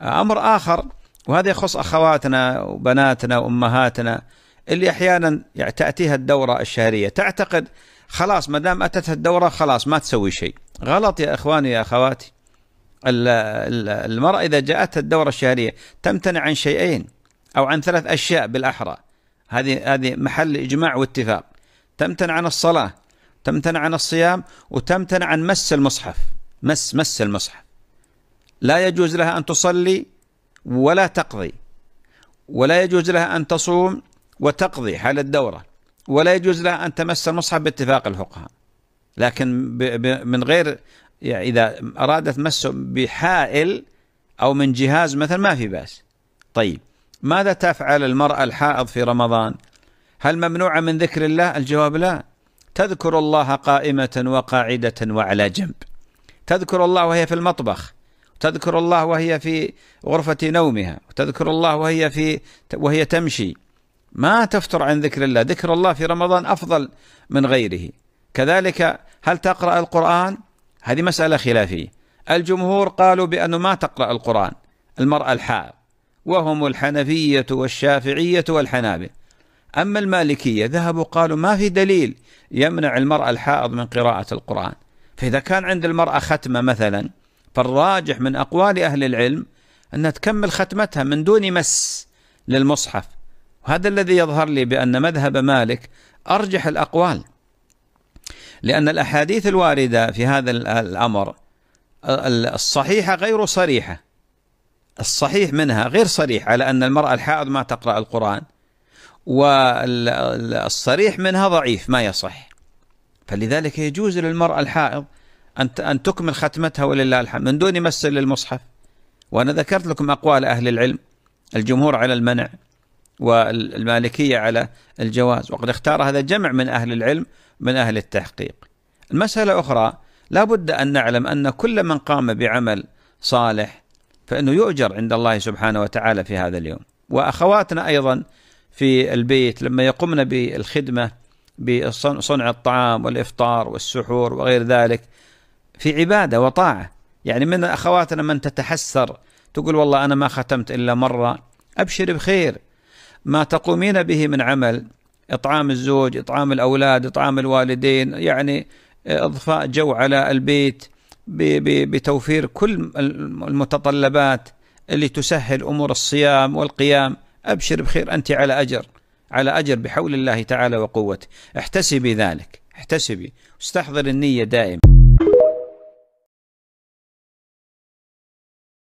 آه، امر اخر وهذا يخص اخواتنا وبناتنا وامهاتنا اللي احيانا يعني تاتيها الدوره الشهريه تعتقد خلاص ما دام اتتها الدوره خلاص ما تسوي شيء غلط يا اخواني يا اخواتي المرأة إذا جاءتها الدورة الشهرية تمتنع عن شيئين أو عن ثلاث أشياء بالأحرى هذه هذه محل إجماع واتفاق تمتنع عن الصلاة تمتنع عن الصيام وتمتنع عن مس المصحف مس مس المصحف لا يجوز لها أن تصلي ولا تقضي ولا يجوز لها أن تصوم وتقضي حال الدورة ولا يجوز لها أن تمس المصحف باتفاق الفقهاء لكن من غير يعني إذا أرادت مسه بحائل أو من جهاز مثلا ما في بأس طيب ماذا تفعل المرأة الحائض في رمضان هل ممنوعة من ذكر الله الجواب لا تذكر الله قائمة وقاعدة وعلى جنب تذكر الله وهي في المطبخ تذكر الله وهي في غرفة نومها وتذكر الله وهي في وهي تمشي ما تفتر عن ذكر الله ذكر الله في رمضان أفضل من غيره كذلك هل تقرأ القرآن هذه مسألة خلافية الجمهور قالوا بأنه ما تقرأ القرآن المرأة الحائض وهم الحنفية والشافعية والحنابل أما المالكية ذهبوا قالوا ما في دليل يمنع المرأة الحائض من قراءة القرآن فإذا كان عند المرأة ختمة مثلا فالراجح من أقوال أهل العلم أنها تكمل ختمتها من دون مس للمصحف وهذا الذي يظهر لي بأن مذهب مالك أرجح الأقوال لأن الأحاديث الواردة في هذا الأمر الصحيحة غير صريحة الصحيح منها غير صريح على أن المرأة الحائض ما تقرأ القرآن والصريح منها ضعيف ما يصح فلذلك يجوز للمرأة الحائض أن أن تكمل ختمتها ولله الحمد من دون مس للمصحف وأنا ذكرت لكم أقوال أهل العلم الجمهور على المنع والمالكية على الجواز وقد اختار هذا جمع من أهل العلم من أهل التحقيق المسألة أخرى لا بد أن نعلم أن كل من قام بعمل صالح فإنه يؤجر عند الله سبحانه وتعالى في هذا اليوم وأخواتنا أيضا في البيت لما يقمن بالخدمة بصنع الطعام والإفطار والسحور وغير ذلك في عباده وطاعه يعني من اخواتنا من تتحسر تقول والله انا ما ختمت الا مره ابشر بخير ما تقومين به من عمل اطعام الزوج اطعام الاولاد اطعام الوالدين يعني اضفاء جو على البيت بتوفير كل المتطلبات اللي تسهل امور الصيام والقيام ابشر بخير انت على اجر على اجر بحول الله تعالى وقوته احتسبي ذلك احتسبي استحضر النيه دائما